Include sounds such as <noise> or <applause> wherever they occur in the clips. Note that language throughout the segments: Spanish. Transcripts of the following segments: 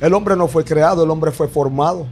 El hombre no fue creado, el hombre fue formado.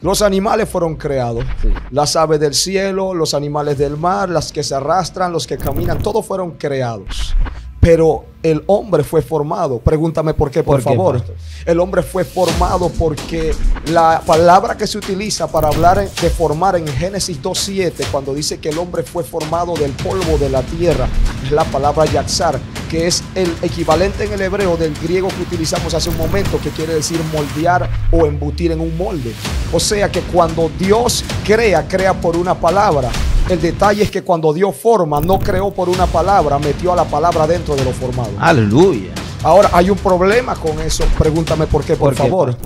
Los animales fueron creados. Las aves del cielo, los animales del mar, las que se arrastran, los que caminan, todos fueron creados. Pero el hombre fue formado. Pregúntame por qué, por, favor. el hombre fue formado porque la palabra que se utiliza para hablar de formar en Génesis 2.7, cuando dice que el hombre fue formado del polvo de la tierra, es la palabra yaxar, que es el equivalente en el hebreo del griego que utilizamos hace un momento, que quiere decir moldear o embutir en un molde. O sea que cuando Dios crea, crea por una palabra. El detalle es que cuando dio forma, no creó por una palabra, metió a la palabra dentro de lo formado. Aleluya. Ahora, hay un problema con eso. Pregúntame por qué, por, favor.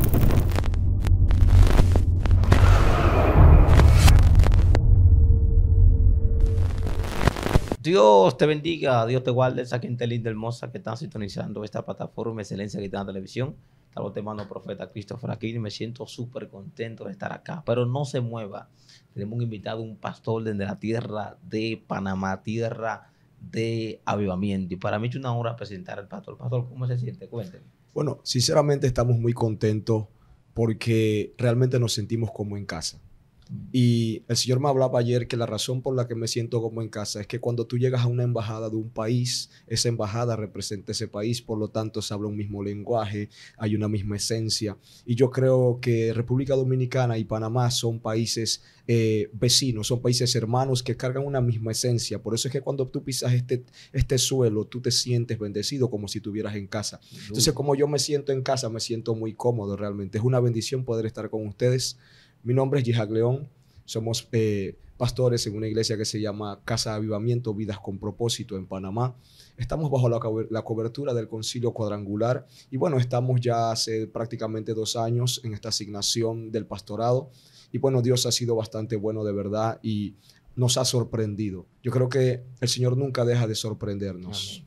Dios te bendiga, Dios te guarde, esa gente linda, hermosa que están sintonizando esta plataforma, excelencia que está en la televisión. Tal vez te mando profeta Christopher aquí me siento súper contento de estar acá, pero no se mueva. Tenemos un invitado, un pastor desde la tierra de Panamá, tierra de avivamiento. Y para mí es una honra presentar al pastor. Pastor, ¿cómo se siente? Cuénteme. Bueno, sinceramente estamos muy contentos porque realmente nos sentimos como en casa. Y el señor me hablaba ayer que la razón por la que me siento como en casa es que cuando tú llegas a una embajada de un país, esa embajada representa ese país, por lo tanto se habla un mismo lenguaje, hay una misma esencia. Y yo creo que República Dominicana y Panamá son países eh, vecinos, son países hermanos que cargan una misma esencia. Por eso es que cuando tú pisas este, este suelo, tú te sientes bendecido como si estuvieras en casa. Entonces, como yo me siento en casa, me siento muy cómodo realmente. Es una bendición poder estar con ustedes. Mi nombre es Yihac León. Somos eh, pastores en una iglesia que se llama Casa de Avivamiento Vidas con Propósito en Panamá. Estamos bajo la, cobertura del Concilio Cuadrangular y bueno, estamos ya hace prácticamente dos años en esta asignación del pastorado y bueno, Dios ha sido bastante bueno de verdad y nos ha sorprendido. Yo creo que el Señor nunca deja de sorprendernos.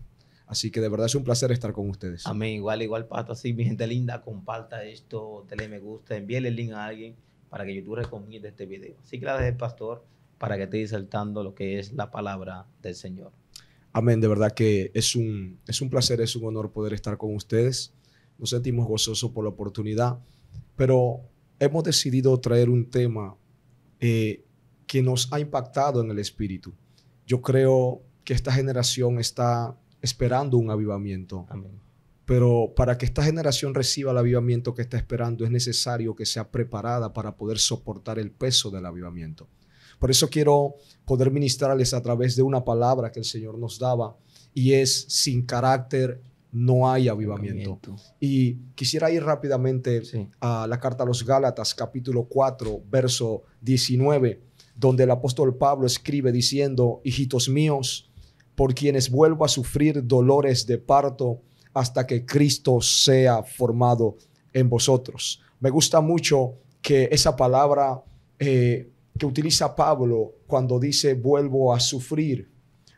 Así que de verdad es un placer estar con ustedes. Amén. Igual, igual, Pato. Así, mi gente linda, comparta esto, dele me gusta, envíele el link a alguien para que YouTube recomiende este video. Así que la deje el pastor para que esté disertando lo que es la palabra del Señor. Amén, de verdad que es un, es un placer, es un honor poder estar con ustedes. Nos sentimos gozosos por la oportunidad, pero hemos decidido traer un tema eh, que nos ha impactado en el espíritu. Yo creo que esta generación está esperando un avivamiento. Amén. Pero para que esta generación reciba el avivamiento que está esperando, es necesario que sea preparada para poder soportar el peso del avivamiento. Por eso quiero poder ministrarles a través de una palabra que el Señor nos daba y es sin carácter no hay avivamiento. Y quisiera ir rápidamente a la carta a los Gálatas capítulo 4 verso 19, donde el apóstol Pablo escribe diciendo, hijitos míos, por quienes vuelvo a sufrir dolores de parto hasta que Cristo sea formado en vosotros. Me gusta mucho que esa palabra eh, que utiliza Pablo cuando dice vuelvo a sufrir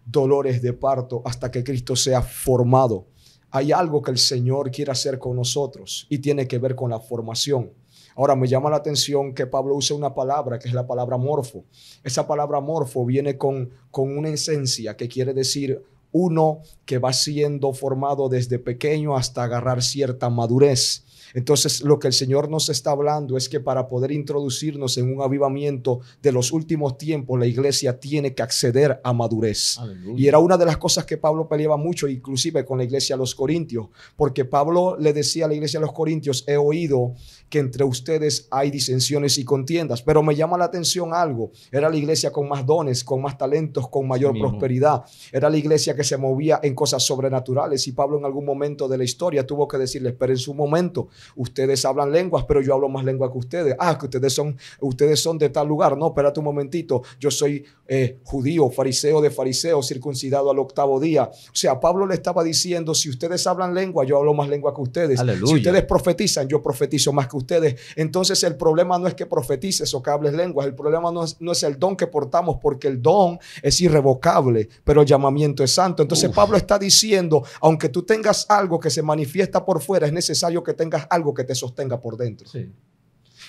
dolores de parto hasta que Cristo sea formado. Hay algo que el Señor quiere hacer con nosotros y tiene que ver con la formación. Ahora me llama la atención que Pablo usa una palabra que es la palabra morfo. Esa palabra morfo viene con, con una esencia que quiere decir uno que va siendo formado desde pequeño hasta agarrar cierta madurez. Entonces, lo que el Señor nos está hablando es que para poder introducirnos en un avivamiento de los últimos tiempos, la iglesia tiene que acceder a madurez. Y era una de las cosas que Pablo peleaba mucho, inclusive con la iglesia de los Corintios, porque Pablo le decía a la iglesia de los Corintios, he oído que entre ustedes hay disensiones y contiendas, pero me llama la atención algo, era la iglesia con más dones, con más talentos, con mayor prosperidad, era la iglesia que se movía en cosas sobrenaturales y Pablo en algún momento de la historia tuvo que decirle, en su momento, Ustedes hablan lenguas, pero yo hablo más lengua que ustedes. Ah, que ustedes son, ustedes son de tal lugar. No, espérate un momentito. Yo soy eh, judío, fariseo de fariseo, circuncidado al octavo día. O sea, Pablo le estaba diciendo, si ustedes hablan lengua, yo hablo más lengua que ustedes. Si ustedes profetizan, yo profetizo más que ustedes. Entonces el problema no es que profetices o que hables lenguas. El problema no es, el don que portamos, porque el don es irrevocable, pero el llamamiento es santo. Entonces Pablo está diciendo, aunque tú tengas algo que se manifiesta por fuera, es necesario que tengas algo que te sostenga por dentro.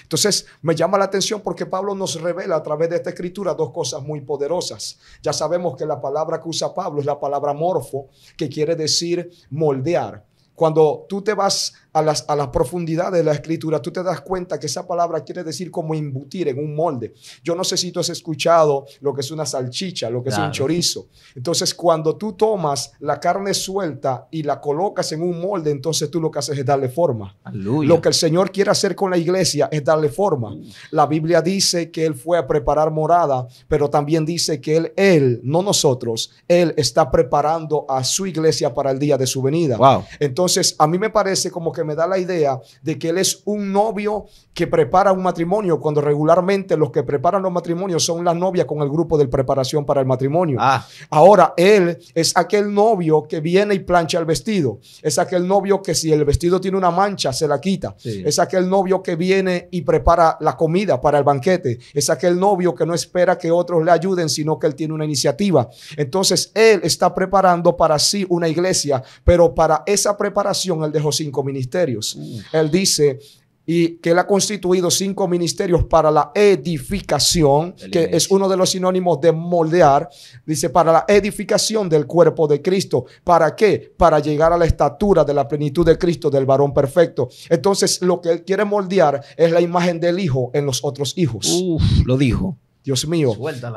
Entonces, me llama la atención porque Pablo nos revela a través de esta escritura dos cosas muy poderosas. Ya sabemos que la palabra que usa Pablo es la palabra morfo, que quiere decir moldear. Cuando tú te vas a las, a profundidades de la escritura, tú te das cuenta que esa palabra quiere decir como imbutir en un molde. Yo no sé si tú has escuchado lo que es una salchicha, lo que es un chorizo. Entonces, cuando tú tomas la carne suelta y la colocas en un molde, entonces tú lo que haces es darle forma. Lo que el Señor quiere hacer con la iglesia es darle forma. La Biblia dice que Él fue a preparar morada, pero también dice que Él, Él, no nosotros, Él está preparando a su iglesia para el día de su venida. Entonces, a mí me parece como que me da la idea de que él es un novio que prepara un matrimonio, cuando regularmente los que preparan los matrimonios son las novias con el grupo de preparación para el matrimonio. Ah. Ahora, él es aquel novio que viene y plancha el vestido. Es aquel novio que si el vestido tiene una mancha, se la quita. Es aquel novio que viene y prepara la comida para el banquete. Es aquel novio que no espera que otros le ayuden, sino que él tiene una iniciativa. Entonces, él está preparando para sí una iglesia, pero para esa preparación él dejó cinco ministros ministerios. Mm. Él dice y que él ha constituido cinco ministerios para la edificación, que es uno de los sinónimos de moldear, dice, para la edificación del cuerpo de Cristo. ¿Para qué? Para llegar a la estatura de la plenitud de Cristo, del varón perfecto. Entonces, lo que él quiere moldear es la imagen del Hijo en los otros hijos. Uf, lo dijo. Dios mío.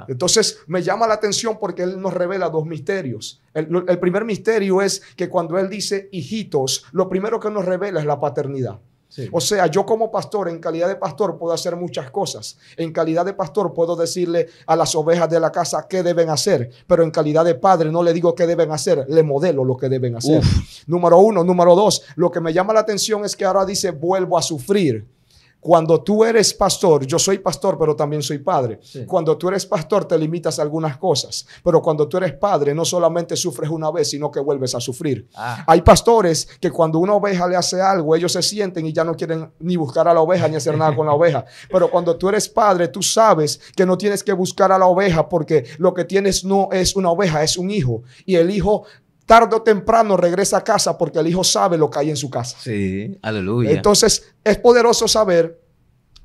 Entonces me llama la atención porque Él nos revela dos misterios. El, primer misterio es que cuando Él dice hijitos, lo primero que nos revela es la paternidad. O sea, yo como pastor, en calidad de pastor, puedo hacer muchas cosas. En calidad de pastor puedo decirle a las ovejas de la casa qué deben hacer, pero en calidad de padre no le digo qué deben hacer, le modelo lo que deben hacer. Número uno, número dos, lo que me llama la atención es que ahora dice vuelvo a sufrir. Cuando tú eres pastor, yo soy pastor, pero también soy padre. Cuando tú eres pastor, te limitas a algunas cosas. Pero cuando tú eres padre, no solamente sufres una vez, sino que vuelves a sufrir. Ah. Hay pastores que cuando una oveja le hace algo, ellos se sienten y ya no quieren ni buscar a la oveja ni hacer nada con la <laughs> oveja. Pero cuando tú eres padre, tú sabes que no tienes que buscar a la oveja porque lo que tienes no es una oveja, es un hijo. Y el hijo tarde o temprano regresa a casa porque el hijo sabe lo que hay en su casa. Sí, aleluya. Entonces, es poderoso saber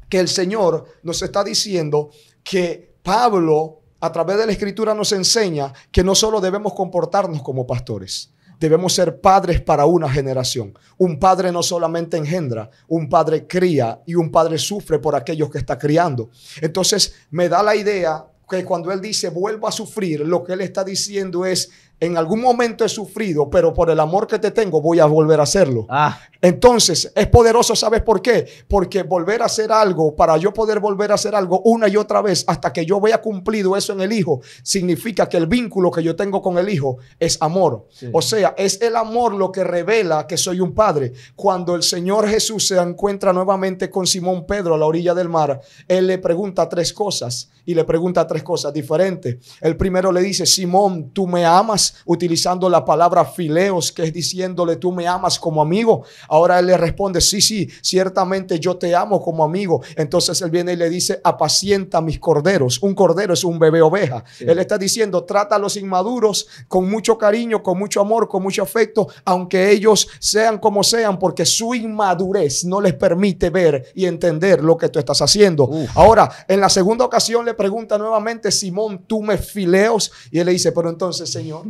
que el Señor nos está diciendo que Pablo, a través de la Escritura, nos enseña que no solo debemos comportarnos como pastores, debemos ser padres para una generación. Un padre no solamente engendra, un padre cría y un padre sufre por aquellos que está criando. Entonces, me da la idea que cuando él dice vuelvo a sufrir, lo que él está diciendo es en algún momento he sufrido, pero por el amor que te tengo voy a volver a hacerlo. Ah. Entonces, es poderoso, ¿sabes por qué? Porque volver a hacer algo, para yo poder volver a hacer algo una y otra vez, hasta que yo vea cumplido eso en el hijo, significa que el vínculo que yo tengo con el hijo es amor. O sea, es el amor lo que revela que soy un padre. Cuando el Señor Jesús se encuentra nuevamente con Simón Pedro a la orilla del mar, él le pregunta tres cosas y le pregunta tres cosas diferentes. El primero le dice, Simón, ¿tú me amas? utilizando la palabra fileos, que es diciéndole, tú me amas como amigo. Ahora él le responde, sí, sí, ciertamente yo te amo como amigo. Entonces él viene y le dice, apacienta mis corderos. Un cordero es un bebé oveja. Él está diciendo, trata a los inmaduros con mucho cariño, con mucho amor, con mucho afecto, aunque ellos sean como sean, porque su inmadurez no les permite ver y entender lo que tú estás haciendo. Ahora, en la segunda ocasión le pregunta nuevamente, Simón, tú me fileos. Y él le dice, pero entonces, Señor,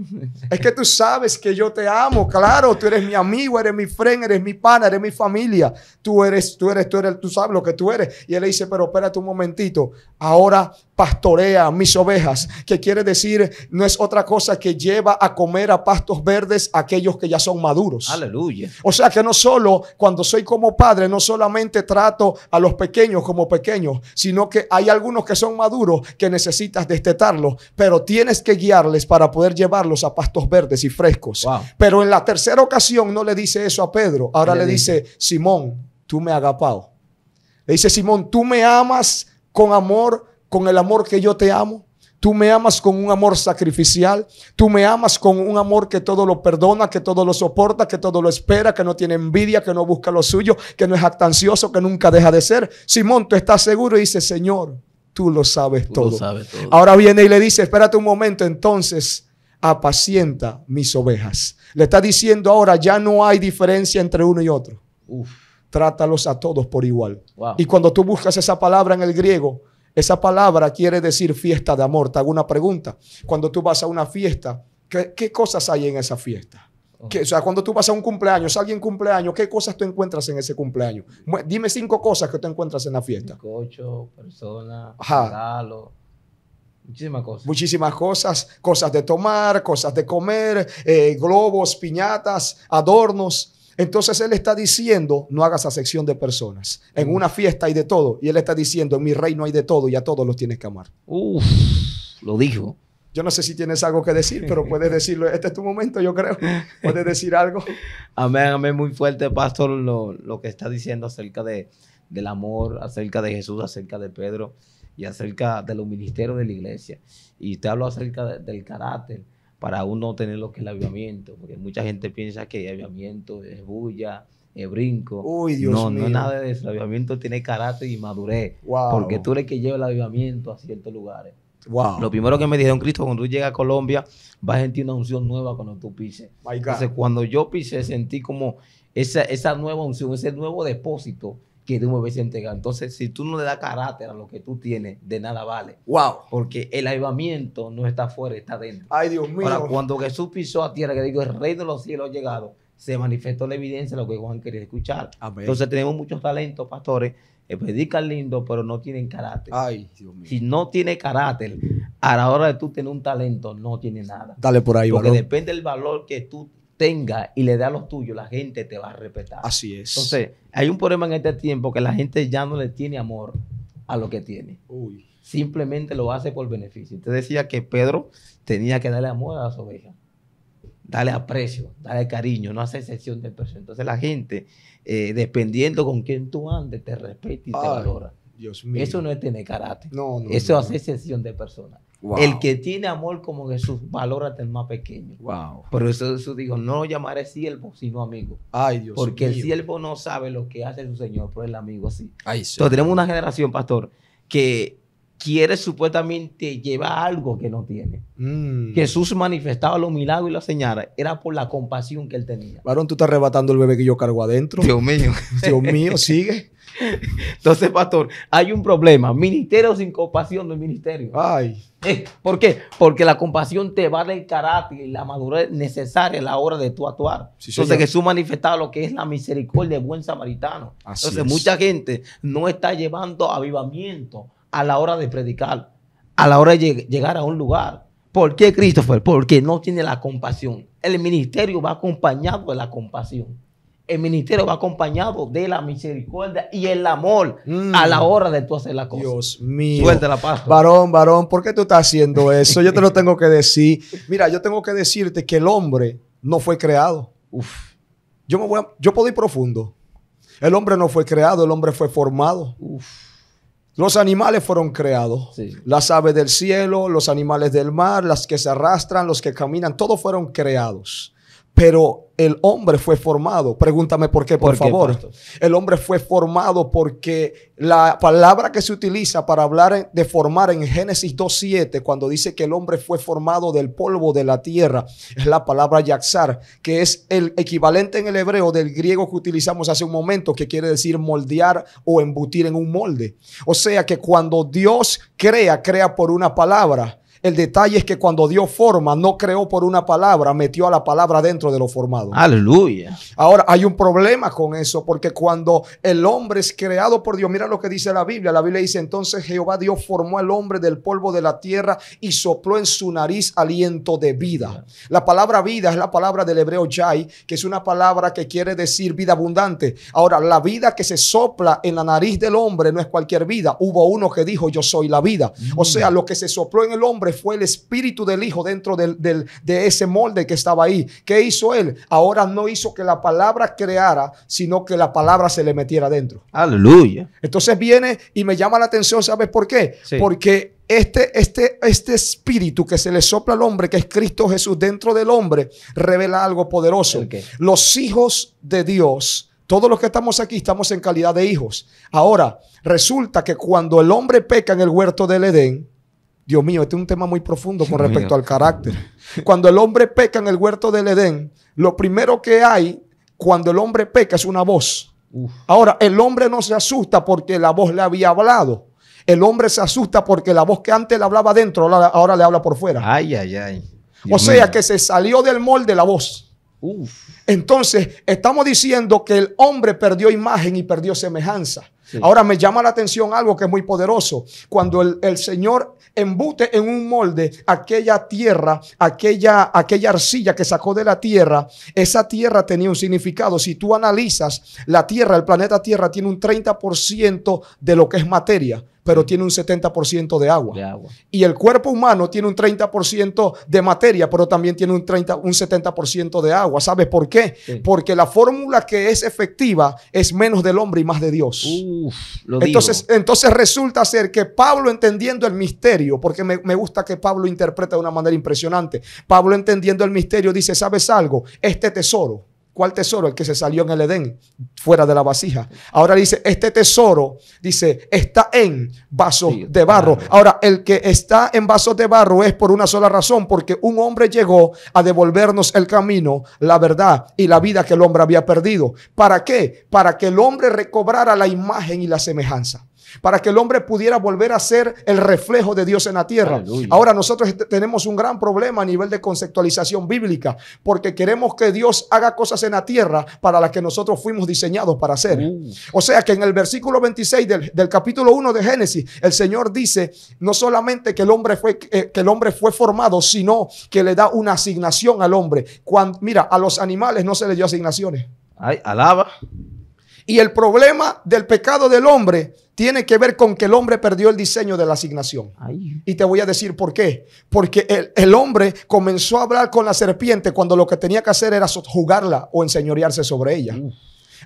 es que tú sabes que yo te amo, claro, tú eres mi amigo, eres mi friend, eres mi pana, eres mi familia, tú eres, tú eres, tú eres, tú sabes lo que tú eres. Y él le dice, pero espérate un momentito, ahora pastorea mis ovejas, que quiere decir no es otra cosa que lleva a comer a pastos verdes aquellos que ya son maduros. Aleluya. O sea que no solo cuando soy como padre, no solamente trato a los pequeños como pequeños, sino que hay algunos que son maduros que necesitas destetarlos, pero tienes que guiarles para poder llevarlos a pastos verdes y frescos. Pero en la tercera ocasión no le dice eso a Pedro, ahora le, dice, Simón, tú me agapao. Le dice Simón, tú me amas con amor con el amor que yo te amo. Tú me amas con un amor sacrificial. Tú me amas con un amor que todo lo perdona, que todo lo soporta, que todo lo espera, que no tiene envidia, que no busca lo suyo, que no es actancioso, que nunca deja de ser. Simón, tú estás seguro y dice, Señor, tú lo sabes, todo. Ahora viene y le dice, espérate un momento, entonces apacienta mis ovejas. Le está diciendo ahora, ya no hay diferencia entre uno y otro. Trátalos a todos por igual. Y cuando tú buscas esa palabra en el griego, esa palabra quiere decir fiesta de amor. Te hago una pregunta. Cuando tú vas a una fiesta, ¿qué, cosas hay en esa fiesta? Oh. o sea, cuando tú vas a un cumpleaños, alguien cumpleaños, ¿qué cosas tú encuentras en ese cumpleaños? Dime cinco cosas que tú encuentras en la fiesta. Cocho, persona, regalo. Muchísimas cosas. Muchísimas cosas, cosas de tomar, cosas de comer, eh, globos, piñatas, adornos. Entonces Él está diciendo, no hagas sección de personas. En mm. una fiesta hay de todo. Y Él está diciendo, en mi reino hay de todo y a todos los tienes que amar. Uf, lo dijo. Yo no sé si tienes algo que decir, pero puedes <laughs> decirlo. Este es tu momento, yo creo. Puedes decir algo. Amén, amén. Muy fuerte, pastor, lo, que está diciendo acerca de, del amor, acerca de Jesús, acerca de Pedro y acerca de los ministerios de la iglesia. Y te hablo acerca del carácter para uno tener lo que es el avivamiento, porque mucha gente piensa que el avivamiento es bulla, es brinco. Uy, Dios no, mío. No, es nada de eso. El avivamiento tiene carácter y madurez, porque tú eres que lleva el avivamiento a ciertos lugares. Lo primero que me dijeron, Cristo, cuando tú llegas a Colombia, vas a sentir una unción nueva cuando tú pises. Entonces, cuando yo pisé, sentí como esa, esa nueva unción, ese nuevo depósito que tú me Entonces, si tú no le das carácter a lo que tú tienes, de nada vale. Wow. Porque el avivamiento no está fuera está dentro. Ay, Dios mío. cuando Jesús pisó a tierra, que digo, el rey de los cielos ha llegado, se manifestó la evidencia de lo que Juan quería escuchar. Entonces, tenemos muchos talentos, pastores, que eh, predican lindo, pero no tienen carácter. Ay, Dios mío. Si no tiene carácter, a la hora de tú tener un talento, no tiene nada. Dale por ahí, Porque depende del valor que tú Tenga y le da a los tuyos, la gente te va a respetar. Así es. Entonces, hay un problema en este tiempo que la gente ya no le tiene amor a lo que tiene. Simplemente lo hace por beneficio. Usted decía que Pedro tenía que darle amor a las ovejas, darle aprecio, darle cariño, no hace excepción de personas Entonces, la gente, eh, dependiendo con quién tú andes, te respeta y te valora. Dios mío. Eso no es tener carácter. No, no, Eso hace excepción de personas. El que tiene amor como Jesús, valórate el más pequeño. Wow. Por eso Jesús dijo, no lo llamaré siervo, sino amigo. Ay, Dios Porque el siervo no sabe lo que hace su Señor, pero el amigo sí. Ay, Entonces tenemos una generación, pastor, que quiere supuestamente llevar algo que no tiene. Mm. Jesús manifestaba los milagros y las señales. Era por la compasión que él tenía. Varón, tú estás arrebatando el bebé que yo cargo adentro. Dios mío. <laughs> Dios mío, sigue. Entonces, pastor, hay un problema. Ministerio sin compasión no es ministerio. Ay. Eh, ¿Por qué? Porque la compasión te va del carácter y la madurez necesaria a la hora de tú actuar. Entonces, Jesús manifestaba lo que es la misericordia del buen samaritano. Entonces, mucha gente no está llevando avivamiento a la hora de predicar, a la hora de llegar a un lugar. ¿Por qué Christopher? Porque no tiene la compasión. El ministerio va acompañado de la compasión. El ministerio va acompañado de la misericordia y el amor mm. a la hora de tú hacer la cosa. Dios mío. Suelta la paz. Varón, varón, ¿por qué tú estás haciendo eso? Yo te lo tengo que decir. Mira, yo tengo que decirte que el hombre no fue creado. Uf. Yo, me voy yo puedo ir profundo. El hombre no fue creado, el hombre fue formado. Uf. Los animales fueron creados. Las aves del cielo, los animales del mar, las que se arrastran, los que caminan, todos fueron creados. Pero el hombre fue formado. Pregúntame por qué, por, favor. el hombre fue formado porque la palabra que se utiliza para hablar de formar en Génesis 2.7, cuando dice que el hombre fue formado del polvo de la tierra, es la palabra yaxar, que es el equivalente en el hebreo del griego que utilizamos hace un momento, que quiere decir moldear o embutir en un molde. O sea que cuando Dios crea, crea por una palabra. El detalle es que cuando Dios forma, no creó por una palabra, metió a la palabra dentro de lo formado. Aleluya. Ahora, hay un problema con eso, porque cuando el hombre es creado por Dios, mira lo que dice la Biblia. La Biblia dice, entonces Jehová Dios formó al hombre del polvo de la tierra y sopló en su nariz aliento de vida. La palabra vida es la palabra del hebreo yai, que es una palabra que quiere decir vida abundante. Ahora, la vida que se sopla en la nariz del hombre no es cualquier vida. Hubo uno que dijo, yo soy la vida. O mm. sea, lo que se sopló en el hombre fue el espíritu del Hijo dentro de ese molde que estaba ahí. ¿Qué hizo él? Ahora no hizo que la palabra creara, sino que la palabra se le metiera dentro. Aleluya. Entonces viene y me llama la atención, ¿sabes por qué? Porque este, este, este espíritu que se le sopla al hombre, que es Cristo Jesús dentro del hombre, revela algo poderoso. Los hijos de Dios. Todos los que estamos aquí estamos en calidad de hijos. Ahora, resulta que cuando el hombre peca en el huerto del Edén, Dios mío, este es un tema muy profundo con respecto al carácter. Cuando el hombre peca en el huerto del Edén, lo primero que hay cuando el hombre peca es una voz. Ahora, el hombre no se asusta porque la voz le había hablado. El hombre se asusta porque la voz que antes le hablaba dentro ahora le habla por fuera. Ay, ay, ay. o sea que se salió del molde la voz. Entonces, estamos diciendo que el hombre perdió imagen y perdió semejanza. Ahora me llama la atención algo que es muy poderoso. Cuando el, el Señor embute en un molde aquella tierra, aquella, aquella arcilla que sacó de la tierra, esa tierra tenía un significado. Si tú analizas la tierra, el planeta Tierra tiene un 30% de lo que es materia pero tiene un 70% de agua. Y el cuerpo humano tiene un 30% de materia, pero también tiene un, 30, un 70% de agua. ¿Sabes por qué? Porque la fórmula que es efectiva es menos del hombre y más de Dios. entonces, entonces resulta ser que Pablo entendiendo el misterio, porque me, me gusta que Pablo interpreta de una manera impresionante, Pablo entendiendo el misterio dice, ¿sabes algo? Este tesoro ¿Cuál tesoro? El que se salió en el Edén, fuera de la vasija. Ahora dice, este tesoro, dice, está en vasos de barro. Ahora, el que está en vasos de barro es por una sola razón, porque un hombre llegó a devolvernos el camino, la verdad y la vida que el hombre había perdido. ¿Para qué? Para que el hombre recobrara la imagen y la semejanza para que el hombre pudiera volver a ser el reflejo de Dios en la tierra. Ahora nosotros tenemos un gran problema a nivel de conceptualización bíblica, porque queremos que Dios haga cosas en la tierra para las que nosotros fuimos diseñados para hacer. O sea que en el versículo 26 del, capítulo 1 de Génesis, el Señor dice no solamente que el hombre fue, eh, que el hombre fue formado, sino que le da una asignación al hombre. mira, a los animales no se les dio asignaciones. Ay, alaba. Y el problema del pecado del hombre tiene que ver con que el hombre perdió el diseño de la asignación. Y te voy a decir por qué. Porque el, hombre comenzó a hablar con la serpiente cuando lo que tenía que hacer era jugarla o enseñorearse sobre ella.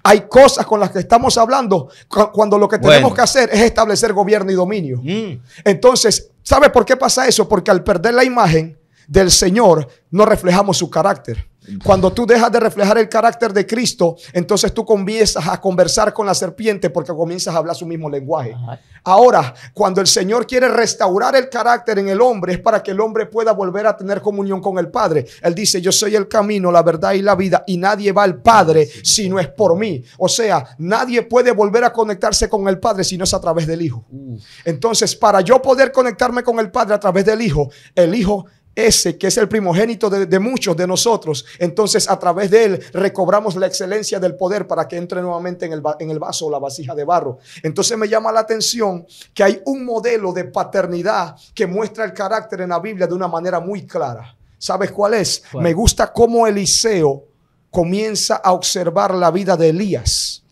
Hay cosas con las que estamos hablando cuando lo que tenemos que hacer es establecer gobierno y dominio. Mm. Entonces, ¿sabes por qué pasa eso? Porque al perder la imagen del Señor, no reflejamos su carácter. Cuando tú dejas de reflejar el carácter de Cristo, entonces tú comienzas a conversar con la serpiente porque comienzas a hablar su mismo lenguaje. Ahora, cuando el Señor quiere restaurar el carácter en el hombre, es para que el hombre pueda volver a tener comunión con el Padre. Él dice, yo soy el camino, la verdad y la vida, y nadie va al Padre si no es por mí. O sea, nadie puede volver a conectarse con el Padre si no es a través del Hijo. Entonces, para yo poder conectarme con el Padre a través del Hijo, el Hijo ese que es el primogénito de, muchos de nosotros. Entonces a través de él recobramos la excelencia del poder para que entre nuevamente en el, vaso o la vasija de barro. Entonces me llama la atención que hay un modelo de paternidad que muestra el carácter en la Biblia de una manera muy clara. ¿Sabes cuál es? Me gusta cómo Eliseo comienza a observar la vida de Elías.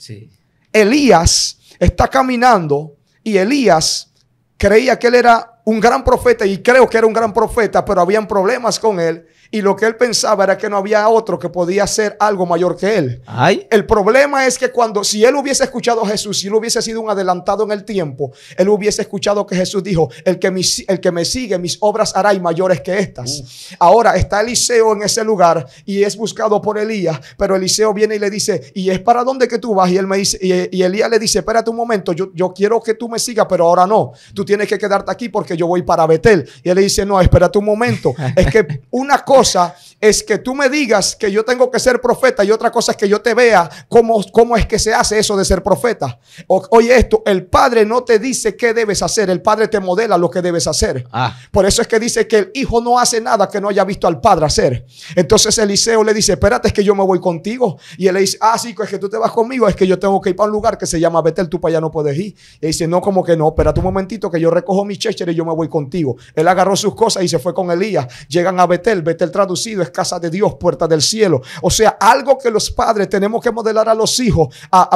Elías está caminando y Elías creía que él era un gran profeta, y creo que era un gran profeta, pero habían problemas con él. Y lo que él pensaba era que no había otro que podía hacer algo mayor que él. El problema es que cuando, si él hubiese escuchado a Jesús, si él hubiese sido un adelantado en el tiempo, él hubiese escuchado que Jesús dijo, el que, me, el que me sigue, mis obras hará y mayores que estas. Ahora está Eliseo en ese lugar y es buscado por Elías, pero Eliseo viene y le dice, ¿y es para dónde que tú vas? Y él me dice, y, Elías le dice, espérate un momento, yo, yo quiero que tú me sigas, pero ahora no. Tú tienes que quedarte aquí porque yo voy para Betel. Y él le dice, no, espérate un momento. es que <laughs> una cosa força es que tú me digas que yo tengo que ser profeta y otra cosa es que yo te vea cómo, cómo es que se hace eso de ser profeta. oye esto, el Padre no te dice qué debes hacer, el Padre te modela lo que debes hacer. Ah. Por eso es que dice que el Hijo no hace nada que no haya visto al Padre hacer. Entonces Eliseo le dice, espérate, es que yo me voy contigo. Y él le dice, ah, sí, es que tú te vas conmigo, es que yo tengo que ir para un lugar que se llama Betel, tú para allá no puedes ir. Y dice, no, como que no, espera un momentito que yo recojo mi checher y yo me voy contigo. Él agarró sus cosas y se fue con Elías. Llegan a Betel, Betel traducido es casa de Dios, puerta del cielo. O sea, algo que los padres tenemos que modelar a los hijos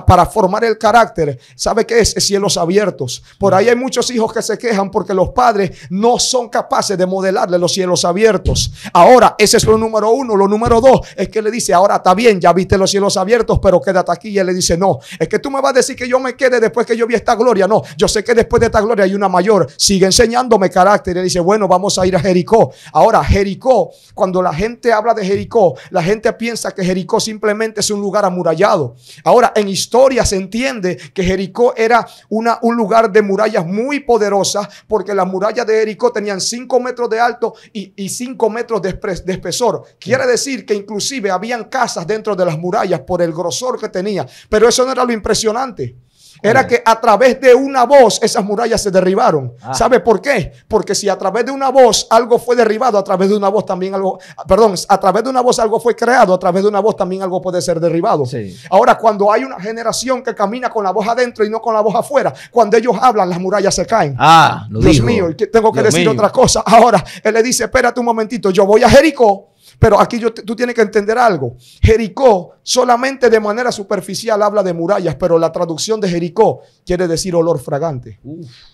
para formar el carácter. ¿Sabe qué es? Cielos abiertos. Por ahí hay muchos hijos que se quejan porque los padres no son capaces de modelarle los cielos abiertos. Ahora, ese es lo número uno. Lo número dos es que le dice, ahora está bien, ya viste los cielos abiertos, pero quédate aquí. Y él le dice, no, es que tú me vas a decir que yo me quede después que yo vi esta gloria. No, yo sé que después de esta gloria hay una mayor. Sigue enseñándome carácter. Y él dice, bueno, vamos a ir a Jericó. Ahora, Jericó, cuando la gente habla de Jericó, la gente piensa que Jericó simplemente es un lugar amurallado. Ahora, en historia se entiende que Jericó era una, un lugar de murallas muy poderosas porque las murallas de Jericó tenían 5 metros de alto y 5 metros de, de espesor. Quiere decir que inclusive habían casas dentro de las murallas por el grosor que tenía. Pero eso no era lo impresionante era que a través de una voz esas murallas se derribaron. Ah. ¿Sabe por qué? Porque si a través de una voz algo fue derribado, a través de una voz también algo, perdón, a través de una voz algo fue creado, a través de una voz también algo puede ser derribado. Ahora, cuando hay una generación que camina con la voz adentro y no con la voz afuera, cuando ellos hablan, las murallas se caen. Ah, Dios mío, tengo que decir otra cosa. Ahora, él le dice, espérate un momentito, yo voy a Jericó pero aquí tú tienes que entender algo. Jericó solamente de manera superficial habla de murallas, pero la traducción de Jericó quiere decir olor fragante.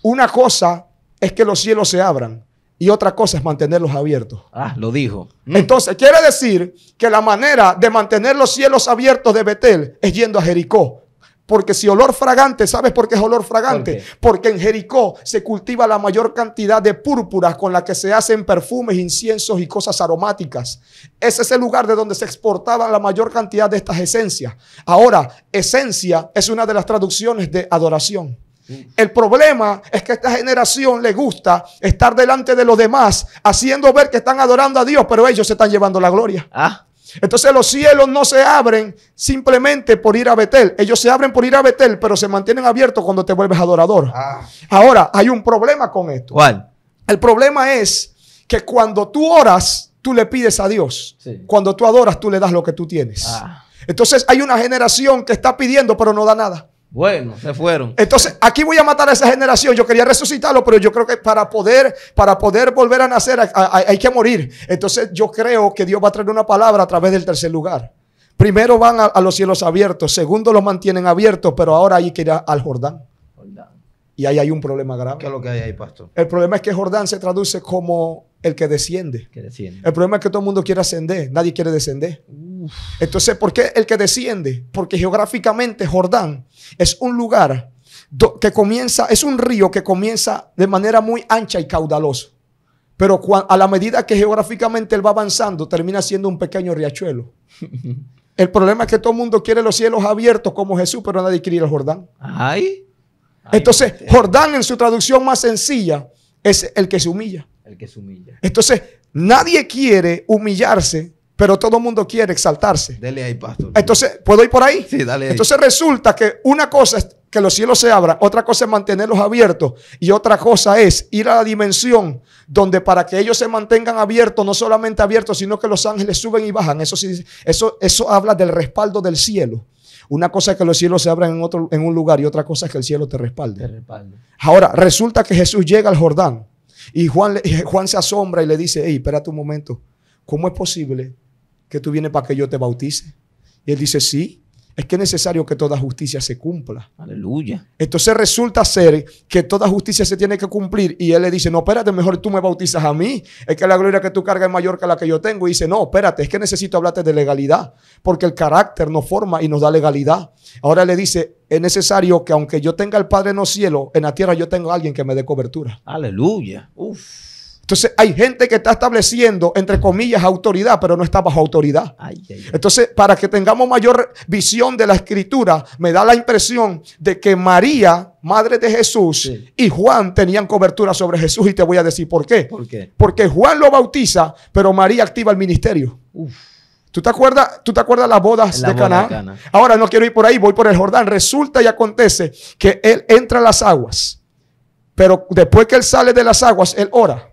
Una cosa es que los cielos se abran y otra cosa es mantenerlos abiertos. Ah, lo dijo. Mm. Entonces, quiere decir que la manera de mantener los cielos abiertos de Betel es yendo a Jericó. Porque si olor fragante, ¿sabes por qué es olor fragante? Porque en Jericó se cultiva la mayor cantidad de púrpuras con la que se hacen perfumes, inciensos y cosas aromáticas. Ese es el lugar de donde se exportaba la mayor cantidad de estas esencias. Ahora, esencia es una de las traducciones de adoración. Mm. El problema es que a esta generación le gusta estar delante de los demás haciendo ver que están adorando a Dios, pero ellos se están llevando la gloria. Ah. Entonces los cielos no se abren simplemente por ir a Betel. Ellos se abren por ir a Betel, pero se mantienen abiertos cuando te vuelves adorador. Ah. Ahora, hay un problema con esto. ¿Cuál? El problema es que cuando tú oras, tú le pides a Dios. Cuando tú adoras, tú le das lo que tú tienes. Ah. Entonces hay una generación que está pidiendo, pero no da nada. Bueno, se fueron. Entonces, aquí voy a matar a esa generación. Yo quería resucitarlo, pero yo creo que para poder, para poder volver a nacer hay que morir. Entonces, yo creo que Dios va a traer una palabra a través del tercer lugar. Primero van a, los cielos abiertos, segundo los mantienen abiertos, pero ahora hay que ir al Jordán. Y ahí hay un problema grave. ¿Qué es lo que hay ahí, pastor? El problema es que Jordán se traduce como el que desciende. Que El problema es que todo el mundo quiere ascender, nadie quiere descender. Entonces, ¿por qué el que desciende? Porque geográficamente Jordán es un lugar que comienza, es un río que comienza de manera muy ancha y caudalosa. Pero a la medida que geográficamente él va avanzando, termina siendo un pequeño riachuelo. <laughs> el problema es que todo el mundo quiere los cielos abiertos como Jesús, pero nadie quiere el Jordán. Entonces, Jordán en su traducción más sencilla es el que se humilla. El que se humilla. Entonces, nadie quiere humillarse pero todo el mundo quiere exaltarse. Dele ahí, pastor. Entonces, ¿puedo ir por ahí? Sí, dale ahí. Entonces resulta que una cosa es que los cielos se abran, otra cosa es mantenerlos abiertos y otra cosa es ir a la dimensión donde para que ellos se mantengan abiertos, no solamente abiertos, sino que los ángeles suben y bajan. Eso eso, eso habla del respaldo del cielo. Una cosa es que los cielos se abran en, otro, en un lugar y otra cosa es que el cielo te respalde. Ahora, resulta que Jesús llega al Jordán y Juan, Juan se asombra y le dice, hey, espérate un momento, ¿cómo es posible que tú vienes para que yo te bautice? Y él dice, sí, es que es necesario que toda justicia se cumpla. Aleluya. Entonces resulta ser que toda justicia se tiene que cumplir y él le dice, no, espérate, mejor tú me bautizas a mí. Es que la gloria que tú cargas es mayor que la que yo tengo. Y dice, no, espérate, es que necesito hablarte de legalidad, porque el carácter nos forma y nos da legalidad. Ahora le dice, es necesario que aunque yo tenga el Padre en los cielos, en la tierra yo tenga alguien que me dé cobertura. Aleluya. Uf. Entonces hay gente que está estableciendo, entre comillas, autoridad, pero no está bajo autoridad. Entonces, para que tengamos mayor visión de la escritura, me da la impresión de que María, madre de Jesús, y Juan tenían cobertura sobre Jesús. Y te voy a decir por qué. ¿Por qué? Porque Juan lo bautiza, pero María activa el ministerio. ¿Tú te acuerdas, tú te acuerdas las bodas de boda Ahora no quiero ir por ahí, voy por el Jordán. Resulta y acontece que él entra a las aguas, pero después que él sale de las aguas, él ora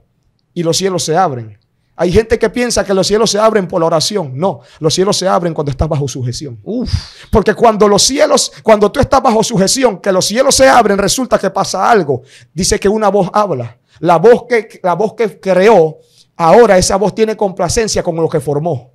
y los cielos se abren. Hay gente que piensa que los cielos se abren por la oración. No, los cielos se abren cuando estás bajo sujeción. Uf. Porque cuando los cielos, cuando tú estás bajo sujeción, que los cielos se abren, resulta que pasa algo. Dice que una voz habla. La voz que, la voz que creó, ahora esa voz tiene complacencia con lo que formó.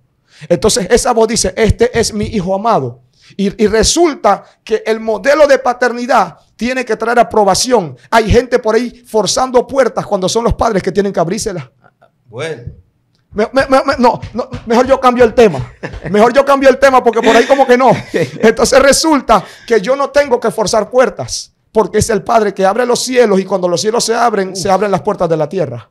Entonces esa voz dice, este es mi hijo amado. Y, y resulta que el modelo de paternidad tiene que traer aprobación. Hay gente por ahí forzando puertas cuando son los padres que tienen que abrírselas. Bueno. no, mejor yo cambio el tema. Mejor yo cambio el tema porque por ahí como que no. Entonces resulta que yo no tengo que forzar puertas porque es el Padre que abre los cielos y cuando los cielos se abren, se abren las puertas de la tierra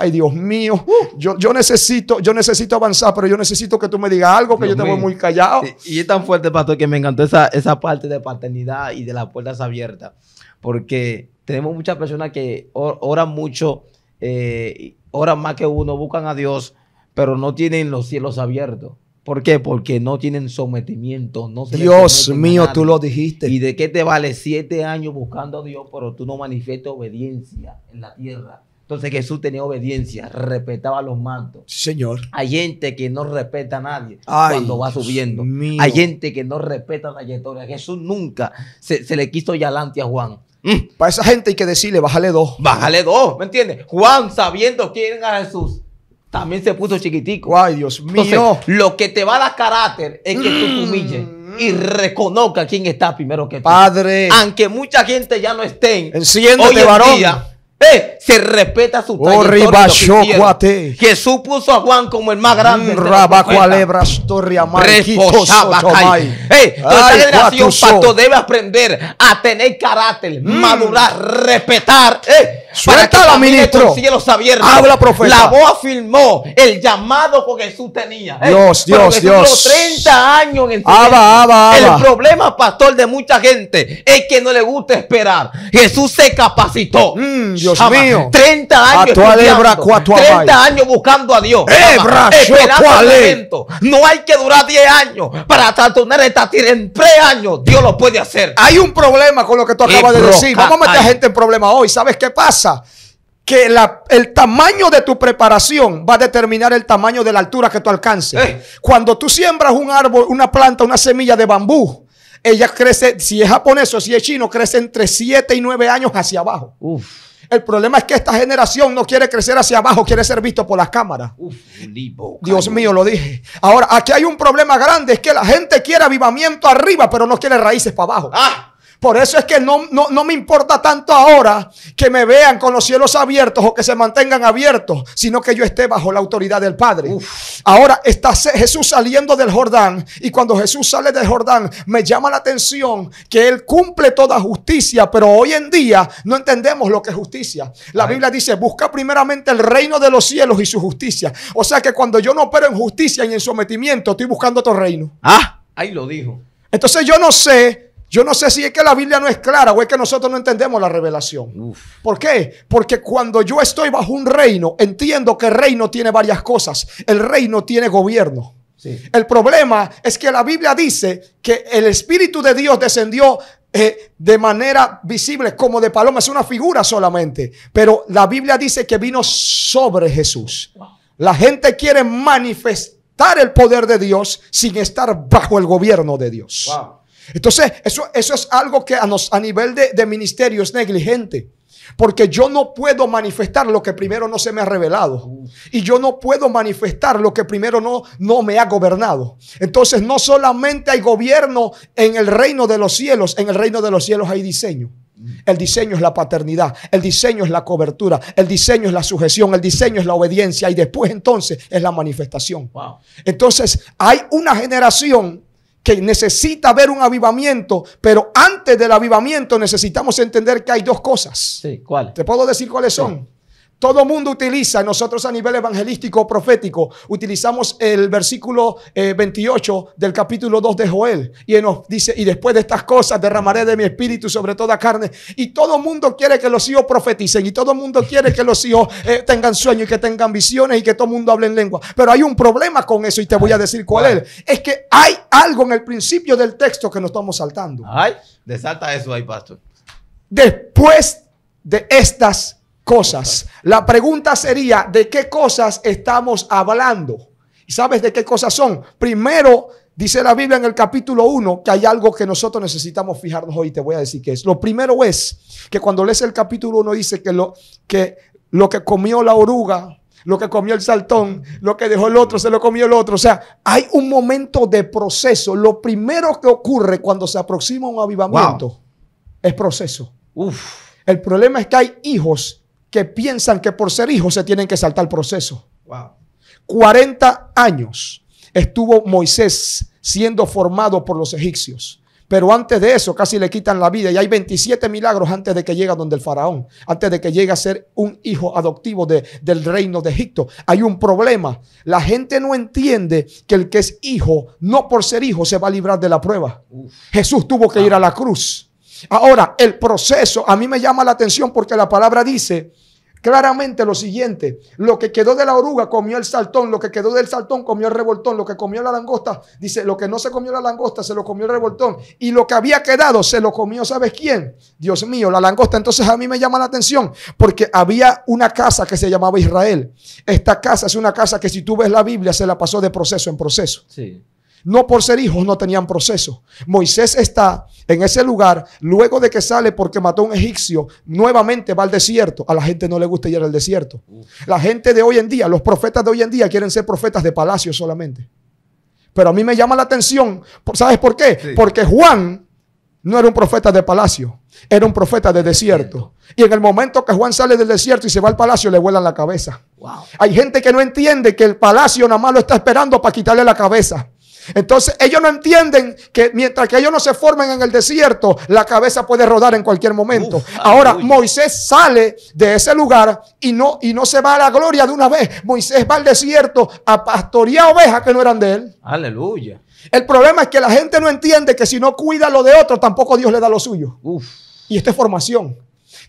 ay Dios mío, uh. yo, yo, necesito, yo necesito avanzar, pero yo necesito que tú me digas algo, que yo te voy muy callado. Y, es tan fuerte, pastor, que me encantó esa, esa parte de paternidad y de las puertas abiertas, porque tenemos muchas personas que oran mucho, eh, oran más que uno, buscan a Dios, pero no tienen los cielos abiertos. ¿Por qué? Porque no tienen sometimiento. Dios mío, tú lo dijiste. ¿Y de qué te vale siete años buscando a Dios, pero tú no manifiestas obediencia en la tierra? Entonces Jesús tenía obediencia, respetaba los mandos. señor. Hay gente que no respeta a nadie cuando va subiendo. Hay gente que no respeta la trayectoria. Jesús nunca se, le quiso yalante a Juan. Mm. Para esa gente hay que decirle, bájale dos. Bájale dos, ¿me entiendes? Juan, sabiendo quién era Jesús, también se puso chiquitico. Ay, Dios mío. lo que te va a dar carácter es que tú te mm. humilles y reconozca quién está primero que tú. Padre. Aunque mucha gente ya no esté. Enciéndete, hoy en varón. Día, se respeta su trayectoria. Jesús puso a Juan como el más grande. Mm, hey, toda esta generación, pastor debe aprender a tener carácter, mm. madurar, respetar. Suéltala, ministro. Cielos abiertos. Habla, profeta. La voz afirmó el llamado que Jesús tenía. Dios, Dios, Dios, Dios. 30 años en el tiempo. El problema, pastor, de mucha gente es que no le gusta esperar. Jesús se capacitó. Mm, Dios 30 años. 30 años buscando a Dios. No hay que durar 10 años para tanto esta tira, En 3 años Dios lo puede hacer. Hay un problema con lo que tú acabas de decir. Vamos a meter gente en problema hoy. ¿Sabes qué pasa? que el tamaño de tu preparación va a determinar el tamaño de la altura que tú alcances. Cuando tú siembras un árbol, una planta, una semilla de bambú, ella crece, si es japonés o si es chino, crece entre 7 y 9 años hacia abajo. Uf. El problema es que esta generación no quiere crecer hacia abajo, quiere ser visto por las cámaras. Dios mío, lo dije. Ahora, aquí hay un problema grande, es que la gente quiere avivamiento arriba, pero no quiere raíces para abajo. Ah. Por eso es que no, no, me importa tanto ahora que me vean con los cielos abiertos o que se mantengan abiertos, sino que yo esté bajo la autoridad del Padre. Ahora está Jesús saliendo del Jordán y cuando Jesús sale del Jordán me llama la atención que Él cumple toda justicia, pero hoy en día no entendemos lo que es justicia. La Biblia dice, busca primeramente el reino de los cielos y su justicia. O sea que cuando yo no opero en justicia y en sometimiento, estoy buscando otro reino. Ah, ahí lo dijo. Entonces yo no sé yo no sé si es que la Biblia no es clara o es que nosotros no entendemos la revelación. ¿Por qué? Porque cuando yo estoy bajo un reino, entiendo que el reino tiene varias cosas. El reino tiene gobierno. El problema es que la Biblia dice que el Espíritu de Dios descendió eh, de manera visible como de paloma. Es una figura solamente. Pero la Biblia dice que vino sobre Jesús. La gente quiere manifestar el poder de Dios sin estar bajo el gobierno de Dios. Entonces, eso, eso es algo que a, a nivel de, ministerio es negligente. Porque yo no puedo manifestar lo que primero no se me ha revelado. Y yo no puedo manifestar lo que primero no, no me ha gobernado. Entonces no solamente hay gobierno en el reino de los cielos, en el reino de los cielos hay diseño. El diseño es la paternidad, el diseño es la cobertura, el diseño es la sujeción, el diseño es la obediencia y después entonces es la manifestación. Entonces hay una generación que necesita haber un avivamiento, pero antes del avivamiento necesitamos entender que hay dos cosas. Sí, ¿cuál? ¿Te puedo decir cuáles son? Todo mundo utiliza, nosotros a nivel evangelístico profético, utilizamos el versículo 28 eh, del capítulo 2 de Joel y nos dice, y después de estas cosas derramaré de mi espíritu sobre toda carne. Y todo mundo quiere que los hijos profeticen y todo mundo quiere que los hijos eh, tengan sueño y que tengan visiones y que todo mundo hable en lengua. Pero hay un problema con eso y te voy a decir cuál es. Es que hay algo en el principio del texto que nos estamos saltando. Ay, desalta eso ahí, pastor. Después de estas cosas. La pregunta sería, ¿de qué cosas estamos hablando? ¿Y sabes de qué cosas son? Primero, dice la Biblia en el capítulo 1 que hay algo que nosotros necesitamos fijarnos hoy. Te voy a decir qué es. Lo primero es que cuando lees el capítulo 1 dice que lo, que comió la oruga, lo que comió el saltón, lo que dejó el otro, se lo comió el otro. O sea, hay un momento de proceso. Lo primero que ocurre cuando se aproxima un avivamiento es proceso. Uf. El problema es que hay hijos que piensan que por ser hijo se tienen que saltar el proceso. 40 años estuvo Moisés siendo formado por los egipcios. Pero antes de eso casi le quitan la vida y hay 27 milagros antes de que llega donde el faraón, antes de que llegue a ser un hijo adoptivo del reino de Egipto. Hay un problema. La gente no entiende que el que es hijo, no por ser hijo, se va a librar de la prueba. Jesús tuvo que ir a la cruz. Ahora, el proceso a mí me llama la atención porque la palabra dice claramente lo siguiente, lo que quedó de la oruga comió el saltón, lo que quedó del saltón comió el revoltón, lo que comió la langosta, dice, lo que no se comió la langosta se lo comió el revoltón y lo que había quedado se lo comió, ¿sabes quién? Dios mío, la langosta. Entonces a mí me llama la atención porque había una casa que se llamaba Israel. Esta casa es una casa que si tú ves la Biblia se la pasó de proceso en proceso. Sí no por ser hijos no tenían proceso. Moisés está en ese lugar, luego de que sale porque mató a un egipcio, nuevamente va al desierto. A la gente no le gusta ir al desierto. La gente de hoy en día, los profetas de hoy en día quieren ser profetas de palacio solamente. Pero a mí me llama la atención, ¿sabes por qué? Porque Juan no era un profeta de palacio, era un profeta de desierto. Y en el momento que Juan sale del desierto y se va al palacio, le vuelan la cabeza. Hay gente que no entiende que el palacio nada más lo está esperando para quitarle la cabeza. Entonces ellos no entienden que mientras que ellos no se formen en el desierto, la cabeza puede rodar en cualquier momento. Ahora Moisés sale de ese lugar y no, y no se va a la gloria de una vez. Moisés va al desierto a pastorear ovejas que no eran de él. Aleluya. El problema es que la gente no entiende que si no cuida lo de otro, tampoco Dios le da lo suyo. Uf. Y esta es formación.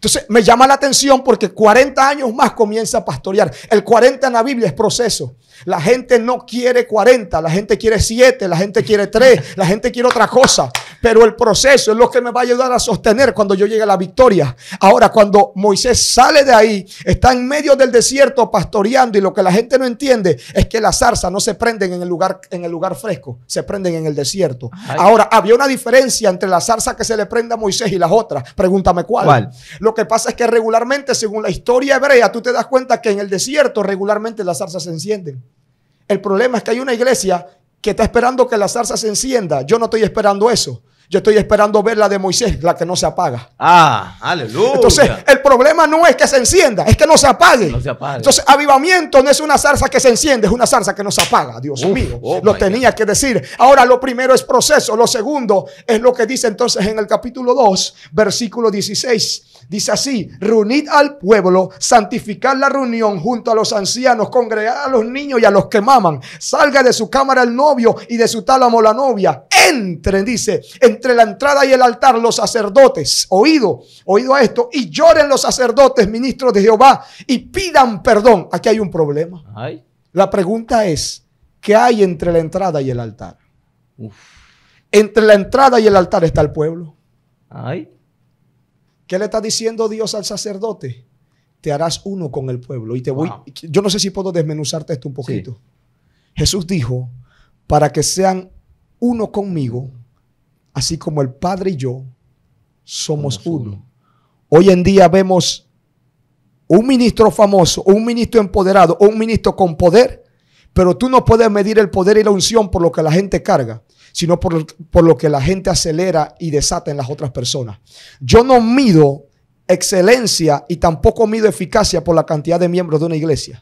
Entonces me llama la atención porque 40 años más comienza a pastorear. El 40 en la Biblia es proceso. La gente no quiere 40, la gente quiere 7, la gente quiere 3, la gente quiere otra cosa. Pero el proceso es lo que me va a ayudar a sostener cuando yo llegue a la victoria. Ahora, cuando Moisés sale de ahí, está en medio del desierto pastoreando y lo que la gente no entiende es que las zarzas no se prenden en el lugar, en el lugar fresco, se prenden en el desierto. Ahora, había una diferencia entre la zarza que se le prende a Moisés y las otras. Pregúntame cuál. cuál. Lo que pasa es que regularmente, según la historia hebrea, tú te das cuenta que en el desierto regularmente las zarzas se encienden. El problema es que hay una iglesia que está esperando que la zarza se encienda. Yo no estoy esperando eso. Yo estoy esperando ver la de Moisés, la que no se apaga. Ah, aleluya. Entonces, el problema no es que se encienda, es que no se apague. Entonces, avivamiento no es una zarza que se enciende, es una zarza que no se apaga. Dios mío, oh lo tenía que decir. Ahora, lo primero es proceso, lo segundo es lo que dice entonces en el capítulo 2, versículo 16. Dice así, reunid al pueblo, santificad la reunión junto a los ancianos, congregad a los niños y a los que maman. Salga de su cámara el novio y de su tálamo la novia. Entren, dice, entre la entrada y el altar los sacerdotes. Oído, oído a esto. Y lloren los sacerdotes, ministros de Jehová, y pidan perdón. Aquí hay un problema. La pregunta es, ¿qué hay entre la entrada y el altar? Entre la entrada y el altar está el pueblo. Ay. ¿Qué le está diciendo Dios al sacerdote? Te harás uno con el pueblo. Y te voy. Yo no sé si puedo desmenuzarte esto un poquito. Jesús dijo: Para que sean uno conmigo, así como el Padre y yo somos, uno. Hoy en día vemos un ministro famoso, un ministro empoderado, un ministro con poder, pero tú no puedes medir el poder y la unción por lo que la gente carga sino por lo, que la gente acelera y desata en las otras personas. Yo no mido excelencia y tampoco mido eficacia por la cantidad de miembros de una iglesia.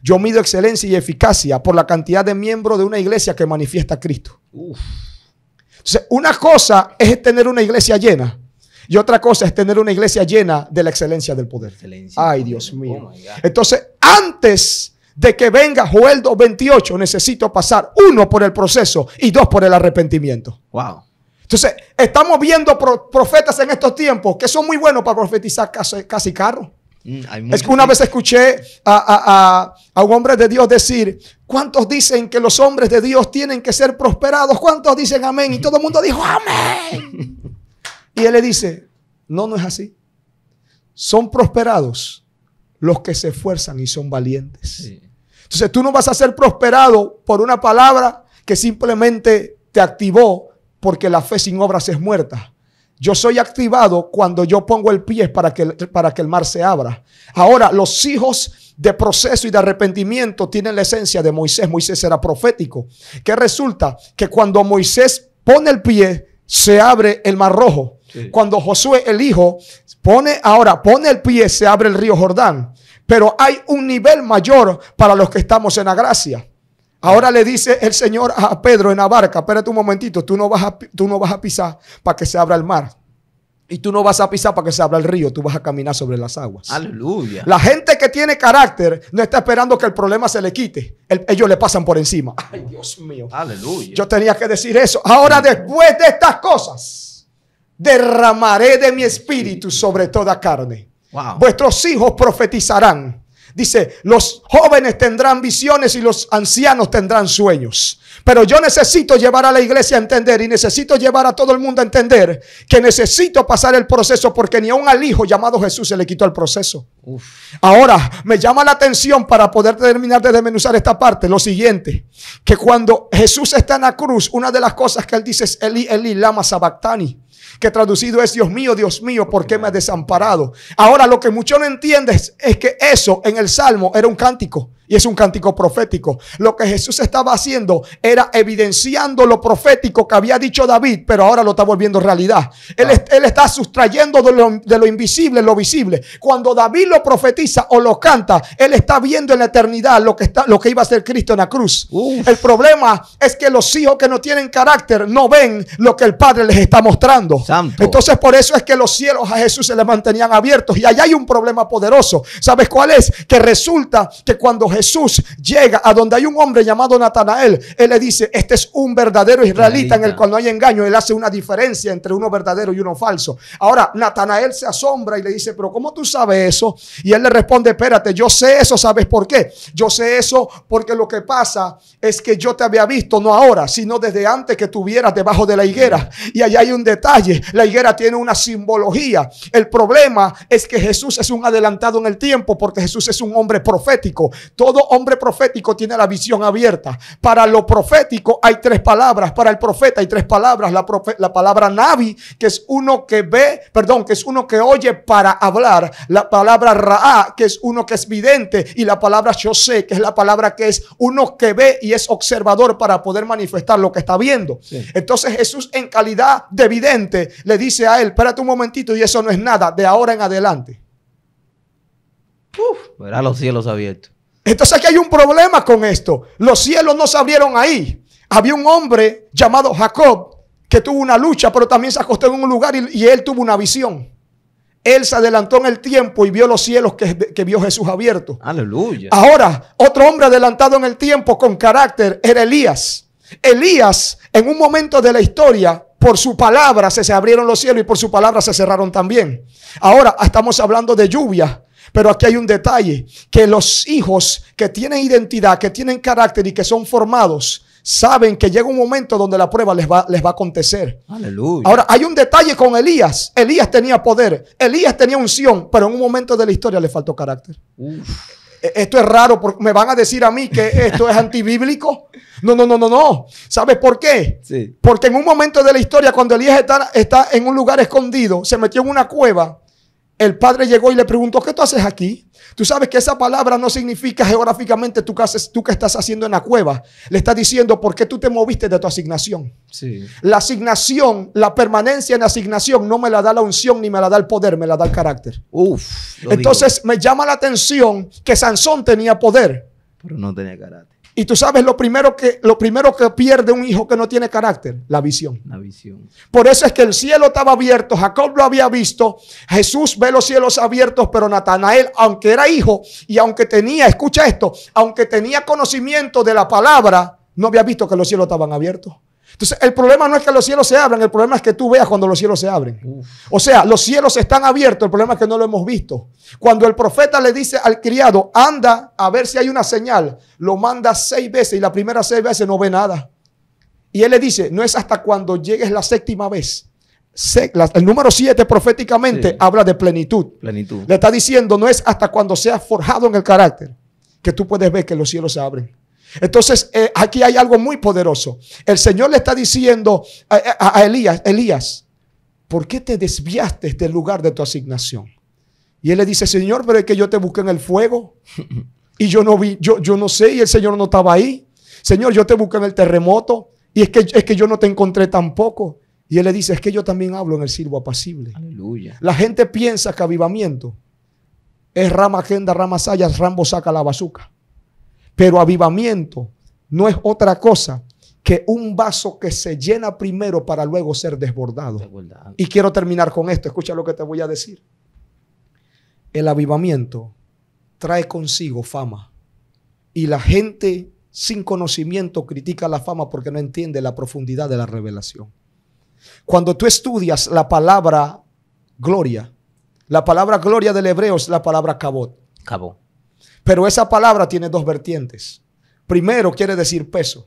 Yo mido excelencia y eficacia por la cantidad de miembros de una iglesia que manifiesta a Cristo. Entonces, una cosa es tener una iglesia llena y otra cosa es tener una iglesia llena de la excelencia del poder. Ay, Dios mío. Oh Entonces, antes de que venga Joel 28, necesito pasar uno por el proceso y dos por el arrepentimiento. Wow. Entonces, estamos viendo profetas en estos tiempos que son muy buenos para profetizar casi, casi mm, es que una vez escuché a, un hombre de Dios decir, ¿cuántos dicen que los hombres de Dios tienen que ser prosperados? ¿Cuántos dicen amén? Y todo el mundo dijo, amén. y él le dice, no, no es así. Son prosperados los que se esfuerzan y son valientes. Entonces tú no vas a ser prosperado por una palabra que simplemente te activó porque la fe sin obras es muerta. Yo soy activado cuando yo pongo el pie para que, para que el mar se abra. Ahora, los hijos de proceso y de arrepentimiento tienen la esencia de Moisés. Moisés era profético. Que resulta que cuando Moisés pone el pie, se abre el mar rojo. Cuando Josué, el hijo, pone ahora, pone el pie, se abre el río Jordán. Pero hay un nivel mayor para los que estamos en la gracia. Ahora le dice el Señor a Pedro en la barca, espérate un momentito, tú no vas a, tú no vas a pisar para que se abra el mar. Y tú no vas a pisar para que se abra el río, tú vas a caminar sobre las aguas. Aleluya. La gente que tiene carácter no está esperando que el problema se le quite. ellos le pasan por encima. <laughs> Ay, Dios mío. Aleluya. Yo tenía que decir eso. Ahora, después de estas cosas, derramaré de mi espíritu sobre toda carne. Vuestros hijos profetizarán. Dice, los jóvenes tendrán visiones y los ancianos tendrán sueños. Pero yo necesito llevar a la iglesia a entender y necesito llevar a todo el mundo a entender que necesito pasar el proceso porque ni aún al hijo llamado Jesús se le quitó el proceso. Ahora, me llama la atención para poder terminar de desmenuzar esta parte, lo siguiente, que cuando Jesús está en la cruz, una de las cosas que él dice es Eli, Eli, lama sabactani que traducido es Dios mío, Dios mío, ¿por qué me has desamparado? Ahora lo que muchos no entienden es que eso en el Salmo era un cántico. Y es un cántico profético. Lo que Jesús estaba haciendo era evidenciando lo profético que había dicho David, pero ahora lo está volviendo realidad. Él, ah. está sustrayendo de lo, invisible lo visible. Cuando David lo profetiza o lo canta, él está viendo en la eternidad lo que, está, lo que iba a ser Cristo en la cruz. El problema es que los hijos que no tienen carácter no ven lo que el Padre les está mostrando. Entonces por eso es que los cielos a Jesús se le mantenían abiertos. Y allá hay un problema poderoso. ¿Sabes cuál es? Que resulta que cuando Jesús Jesús llega a donde hay un hombre llamado Natanael, él le dice, este es un verdadero israelita en el cual no hay engaño. Él hace una diferencia entre uno verdadero y uno falso. Ahora, Natanael se asombra y le dice, pero ¿cómo tú sabes eso? Y él le responde, espérate, yo sé eso, ¿sabes por qué? Yo sé eso porque lo que pasa es que yo te había visto, no ahora, sino desde antes que tuvieras debajo de la higuera. Y allá hay un detalle, la higuera tiene una simbología. El problema es que Jesús es un adelantado en el tiempo porque Jesús es un hombre profético. Todo todo hombre profético tiene la visión abierta. Para lo profético hay tres palabras. Para el profeta hay tres palabras. La, la palabra Navi, que es uno que ve, perdón, que es uno que oye para hablar. La palabra Ra'a, que es uno que es vidente. Y la palabra sé que es la palabra que es uno que ve y es observador para poder manifestar lo que está viendo. Entonces Jesús en calidad de vidente le dice a él, espérate un momentito y eso no es nada, de ahora en adelante. Verá los cielos abiertos. Entonces aquí hay un problema con esto. Los cielos no se abrieron ahí. Había un hombre llamado Jacob que tuvo una lucha, pero también se acostó en un lugar y, él tuvo una visión. Él se adelantó en el tiempo y vio los cielos que, vio Jesús abierto. Aleluya. Ahora, otro hombre adelantado en el tiempo con carácter era Elías. Elías, en un momento de la historia, por su palabra se, se abrieron los cielos y por su palabra se cerraron también. Ahora estamos hablando de lluvia. Pero aquí hay un detalle, que los hijos que tienen identidad, que tienen carácter y que son formados, saben que llega un momento donde la prueba les va, les va a acontecer. Ahora, hay un detalle con Elías. Elías tenía poder, Elías tenía unción, pero en un momento de la historia le faltó carácter. E-, esto es raro, porque me van a decir a mí que esto es antibíblico. No, no, no, no, no. ¿Sabes por qué? Sí. Porque en un momento de la historia, cuando Elías está, está en un lugar escondido, se metió en una cueva, el padre llegó y le preguntó, ¿qué tú haces aquí? Tú sabes que esa palabra no significa geográficamente tú que, tú estás haciendo en la cueva. Le está diciendo, ¿por qué tú te moviste de tu asignación? Sí. La asignación, la permanencia en la asignación no me la da la unción ni me la da el poder, me la da el carácter. Uf, Entonces me llama la atención que Sansón tenía poder. Pero no tenía carácter. Y tú sabes lo primero que lo primero que pierde un hijo que no tiene carácter, la visión. La visión. Por eso es que el cielo estaba abierto, Jacob lo había visto, Jesús ve los cielos abiertos, pero Natanael, aunque era hijo y aunque tenía, escucha esto, aunque tenía conocimiento de la palabra, no había visto que los cielos estaban abiertos. Entonces, el problema no es que los cielos se abran, el problema es que tú veas cuando los cielos se abren. O sea, los cielos están abiertos, el problema es que no lo hemos visto. Cuando el profeta le dice al criado, anda a ver si hay una señal, lo manda seis veces y la primera seis veces no ve nada. Y él le dice, no es hasta cuando llegues la séptima vez. El número siete proféticamente habla de plenitud. Le está diciendo, no es hasta cuando seas forjado en el carácter que tú puedes ver que los cielos se abren. Entonces, eh, aquí hay algo muy poderoso. El Señor le está diciendo a, Elías, Elías, ¿por qué te desviaste del lugar de tu asignación? Y él le dice, Señor, pero es que yo te busqué en el fuego y yo no vi, yo, yo no sé y el Señor no estaba ahí. Señor, yo te busqué en el terremoto y es que, es que yo no te encontré tampoco. Y él le dice, es que yo también hablo en el silvo apacible. Aleluya. La gente piensa que avivamiento es rama agenda, rama sayas, rambo saca la bazuca. Pero avivamiento no es otra cosa que un vaso que se llena primero para luego ser desbordado. Y quiero terminar con esto, escucha lo que te voy a decir. El avivamiento trae consigo fama y la gente sin conocimiento critica la fama porque no entiende la profundidad de la revelación. Cuando tú estudias la palabra gloria, la palabra gloria del hebreo es la palabra cabot. Cabot. Pero esa palabra tiene dos vertientes. Primero quiere decir peso.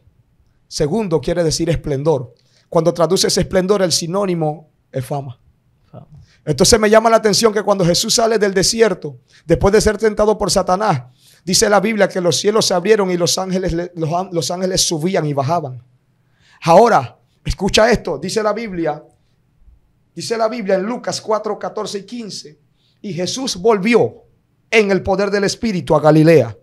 Segundo quiere decir esplendor. Cuando traduces esplendor, el sinónimo es fama. Entonces me llama la atención que cuando Jesús sale del desierto, después de ser tentado por Satanás, dice la Biblia que los cielos se abrieron y los ángeles, los, ángeles subían y bajaban. Ahora, escucha esto, dice la Biblia, dice la Biblia en Lucas 4, 14 y 15, y Jesús volvió en el poder del Espíritu a Galilea.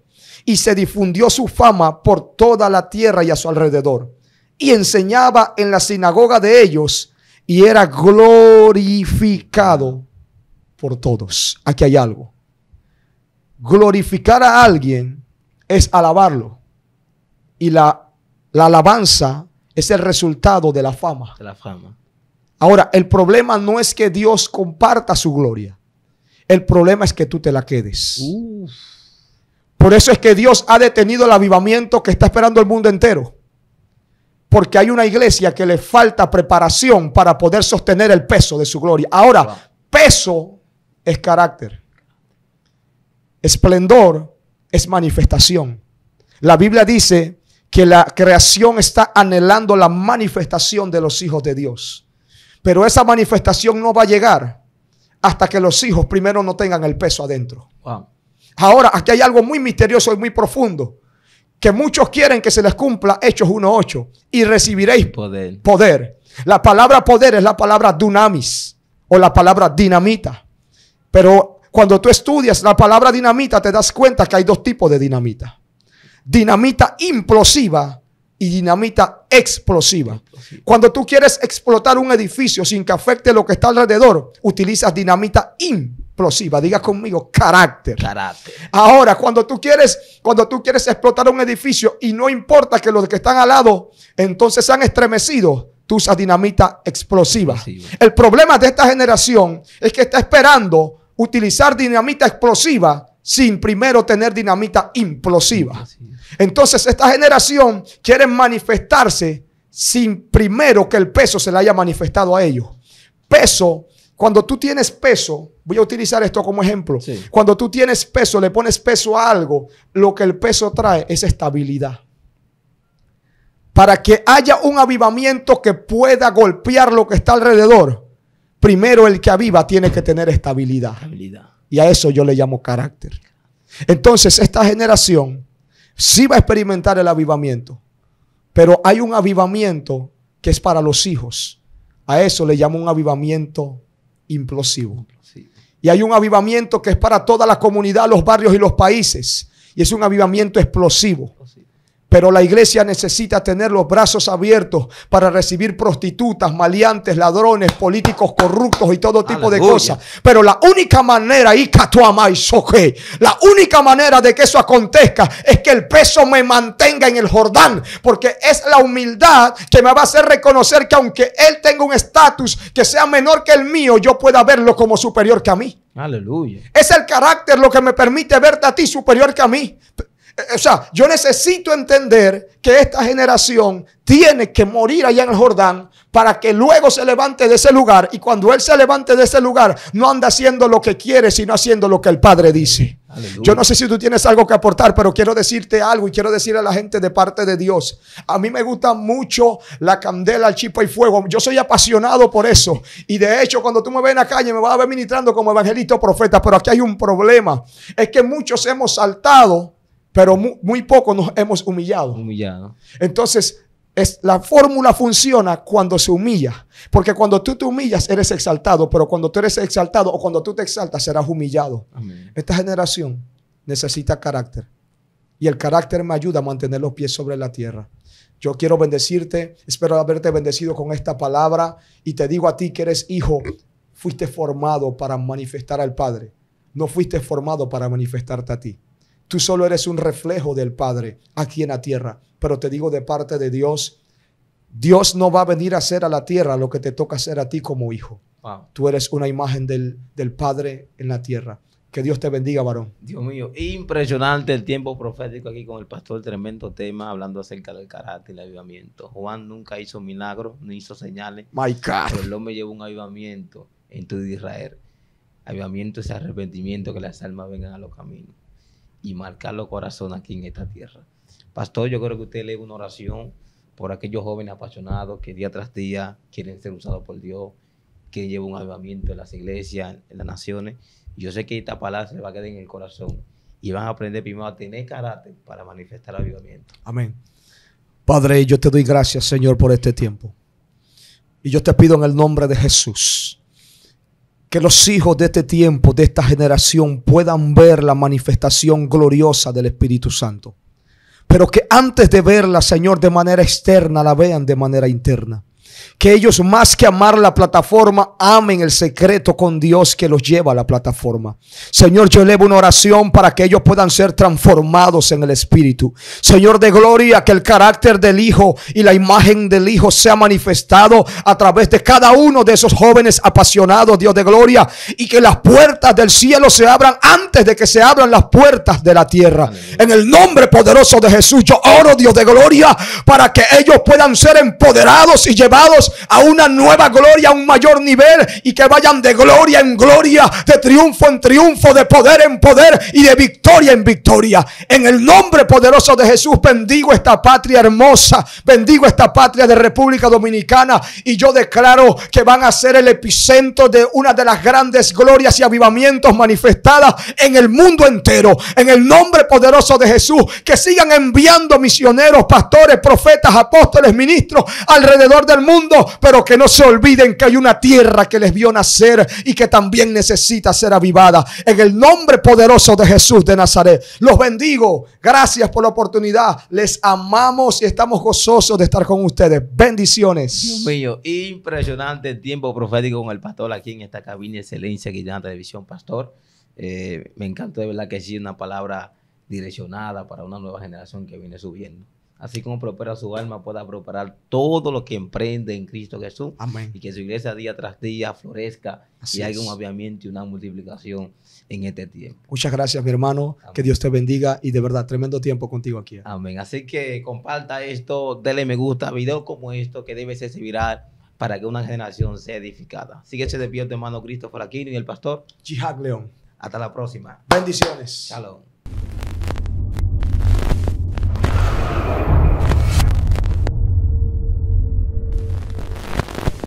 Y se difundió su fama por toda la tierra y a su alrededor. Y enseñaba en la sinagoga de ellos y era glorificado por todos. Aquí hay algo. Glorificar a alguien es alabarlo. Y la, la alabanza es el resultado de la fama. De la fama. Ahora, el problema no es que Dios comparta su gloria. El problema es que tú te la quedes. Por eso es que Dios ha detenido el avivamiento que está esperando el mundo entero. Porque hay una iglesia que le falta preparación para poder sostener el peso de su gloria. Ahora, peso es carácter. Esplendor es manifestación. La Biblia dice que la creación está anhelando la manifestación de los hijos de Dios. Pero esa manifestación no va a llegar hasta que los hijos primero no tengan el peso adentro. Ahora, aquí hay algo muy misterioso y muy profundo, que muchos quieren que se les cumpla Hechos 1.8 y recibiréis poder. poder. La palabra poder es la palabra dunamis o la palabra dinamita. Pero cuando tú estudias la palabra dinamita te das cuenta que hay dos tipos de dinamita. Dinamita implosiva y dinamita explosiva. Cuando tú quieres explotar un edificio sin que afecte lo que está alrededor, utilizas dinamita implosiva. Diga conmigo, carácter. Ahora, cuando tú quieres, cuando tú quieres explotar un edificio y no importa que los que están al lado entonces se han estremecido, tú usas dinamita explosiva. El problema de esta generación es que está esperando utilizar dinamita explosiva sin primero tener dinamita implosiva. Entonces esta generación quiere manifestarse sin primero que el peso se le haya manifestado a ellos. Peso, cuando tú tienes peso, voy a utilizar esto como ejemplo, cuando tú tienes peso, le pones peso a algo, lo que el peso trae es estabilidad. Para que haya un avivamiento que pueda golpear lo que está alrededor, primero el que aviva tiene que tener estabilidad. Y a eso yo le llamo carácter. Entonces, esta generación sí va a experimentar el avivamiento, pero hay un avivamiento que es para los hijos. A eso le llamo un avivamiento implosivo. Y hay un avivamiento que es para toda la comunidad, los barrios y los países. Y es un avivamiento explosivo. Pero la iglesia necesita tener los brazos abiertos para recibir prostitutas, maleantes, ladrones, políticos corruptos y todo tipo de cosas. Pero la única manera, y la única manera de que eso acontezca es que el peso me mantenga en el Jordán, porque es la humildad que me va a hacer reconocer que aunque él tenga un estatus que sea menor que el mío, yo pueda verlo como superior que a mí. Aleluya. Es el carácter lo que me permite verte a ti superior que a mí o sea, yo necesito entender que esta generación tiene que morir allá en el Jordán para que luego se levante de ese lugar y cuando él se levante de ese lugar no anda haciendo lo que quiere, sino haciendo lo que el Padre dice. Yo no sé si tú tienes algo que aportar, pero quiero decirte algo y quiero decirle a la gente de parte de Dios. A mí me gusta mucho la candela, el chipo y fuego. Yo soy apasionado por eso. Y de hecho, cuando tú me ves en la calle, me vas a ver ministrando como evangelista o profeta. Pero aquí hay un problema. Es que muchos hemos saltado pero muy, poco nos hemos humillado. Humillado. Entonces, es, la fórmula funciona cuando se humilla, porque cuando tú te humillas eres exaltado, pero cuando tú eres exaltado o cuando tú te exaltas serás humillado. Esta generación necesita carácter y el carácter me ayuda a mantener los pies sobre la tierra. Yo quiero bendecirte, espero haberte bendecido con esta palabra y te digo a ti que eres hijo, fuiste formado para manifestar al Padre, no fuiste formado para manifestarte a ti. Tú solo eres un reflejo del Padre aquí en la tierra. Pero te digo de parte de Dios, Dios no va a venir a hacer a la tierra lo que te toca hacer a ti como hijo. Tú eres una imagen del, Padre en la tierra. Que Dios te bendiga, varón. Dios mío, impresionante el tiempo profético aquí con el pastor, tremendo tema, hablando acerca del carácter y el avivamiento. Juan nunca hizo milagros, ni hizo señales. My Pero el hombre llevó un avivamiento en todo Israel. Avivamiento es arrepentimiento, que las almas vengan a los caminos y marcar los corazones aquí en esta tierra. Pastor, yo creo que usted lee una oración por aquellos jóvenes apasionados que día tras día quieren ser usados por Dios, que llevan un avivamiento en las iglesias, en las naciones. Yo sé que esta palabra se va a quedar en el corazón y van a aprender primero a tener carácter para manifestar el avivamiento. Amén. Padre, yo te doy gracias, Señor, por este tiempo. Y yo te pido en el nombre de Jesús que los hijos de este tiempo, de esta generación, puedan ver la manifestación gloriosa del Espíritu Santo. Pero que antes de verla, Señor, de manera externa, la vean de manera interna que ellos más que amar la plataforma, amen el secreto con Dios que los lleva a la plataforma. Señor, yo elevo una oración para que ellos puedan ser transformados en el Espíritu. Señor de gloria, que el carácter del Hijo y la imagen del Hijo sea manifestado a través de cada uno de esos jóvenes apasionados, Dios de gloria, y que las puertas del cielo se abran antes de que se abran las puertas de la tierra. En el nombre poderoso de Jesús, yo oro, Dios de gloria, para que ellos puedan ser empoderados y llevados a una nueva gloria, a un mayor nivel y que vayan de gloria en gloria, de triunfo en triunfo, de poder en poder y de victoria en victoria. En el nombre poderoso de Jesús bendigo esta patria hermosa, bendigo esta patria de República Dominicana y yo declaro que van a ser el epicentro de una de las grandes glorias y avivamientos manifestadas en el mundo entero. En el nombre poderoso de Jesús, que sigan enviando misioneros, pastores, profetas, apóstoles, ministros alrededor del mundo pero que no se olviden que hay una tierra que les vio nacer y que también necesita ser avivada. En el nombre poderoso de Jesús de Nazaret, los bendigo. Gracias por la oportunidad. Les amamos y estamos gozosos de estar con ustedes. Bendiciones. impresionante tiempo profético con el pastor aquí en esta cabina excelencia que tiene la televisión, pastor. Eh, me encantó de verdad que sí, una palabra direccionada para una nueva generación que viene subiendo así como prospera su alma, pueda prosperar todo lo que emprende en Cristo Jesús. Amén. Y que su iglesia día tras día florezca y haya un aviamiento y una multiplicación en este tiempo. Muchas gracias, mi hermano. Que Dios te bendiga y de verdad, tremendo tiempo contigo aquí. Amén. Así que comparta esto, dele me gusta videos como esto que debe ser viral para que una generación sea edificada. Síguese de pie, hermano por aquí, y el pastor Jihad León. Hasta la próxima. Bendiciones. Shalom.